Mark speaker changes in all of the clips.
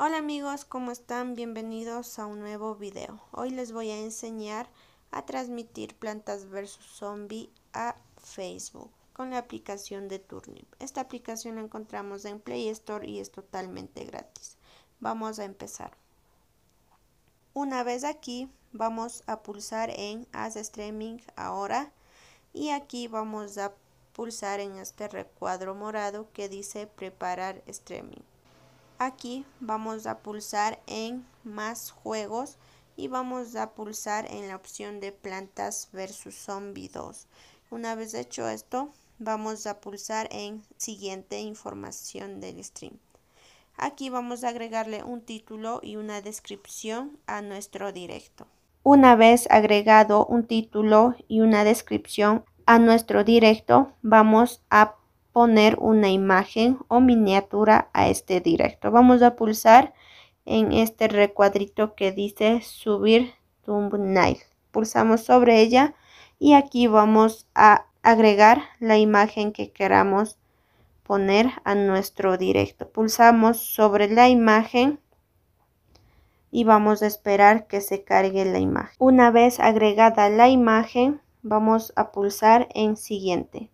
Speaker 1: Hola amigos, ¿cómo están? Bienvenidos a un nuevo video. Hoy les voy a enseñar a transmitir plantas versus zombie a Facebook con la aplicación de Turnip. Esta aplicación la encontramos en Play Store y es totalmente gratis. Vamos a empezar. Una vez aquí, vamos a pulsar en Haz Streaming ahora y aquí vamos a pulsar en este recuadro morado que dice Preparar Streaming. Aquí vamos a pulsar en más juegos y vamos a pulsar en la opción de plantas versus zombie 2. Una vez hecho esto, vamos a pulsar en siguiente información del stream. Aquí vamos a agregarle un título y una descripción a nuestro directo. Una vez agregado un título y una descripción a nuestro directo, vamos a poner una imagen o miniatura a este directo. Vamos a pulsar en este recuadrito que dice subir thumbnail. Pulsamos sobre ella y aquí vamos a agregar la imagen que queramos poner a nuestro directo. Pulsamos sobre la imagen y vamos a esperar que se cargue la imagen. Una vez agregada la imagen, vamos a pulsar en siguiente.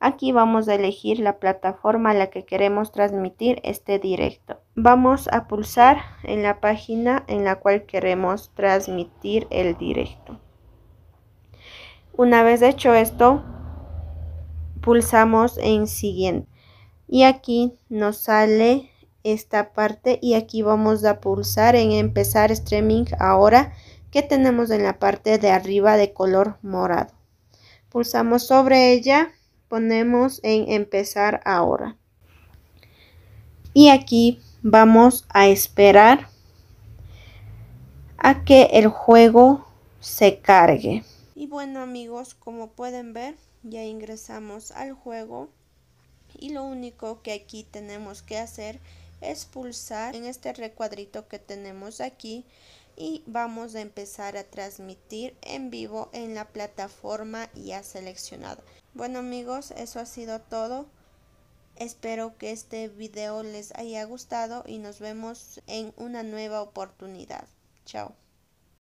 Speaker 1: Aquí vamos a elegir la plataforma a la que queremos transmitir este directo. Vamos a pulsar en la página en la cual queremos transmitir el directo. Una vez hecho esto, pulsamos en siguiente. Y aquí nos sale esta parte y aquí vamos a pulsar en empezar streaming ahora que tenemos en la parte de arriba de color morado. Pulsamos sobre ella ponemos en empezar ahora. Y aquí vamos a esperar a que el juego se cargue. Y bueno amigos, como pueden ver, ya ingresamos al juego y lo único que aquí tenemos que hacer es pulsar en este recuadrito que tenemos aquí y vamos a empezar a transmitir en vivo en la plataforma ya seleccionada. Bueno amigos, eso ha sido todo. Espero que este video les haya gustado y nos vemos en una nueva oportunidad. Chao.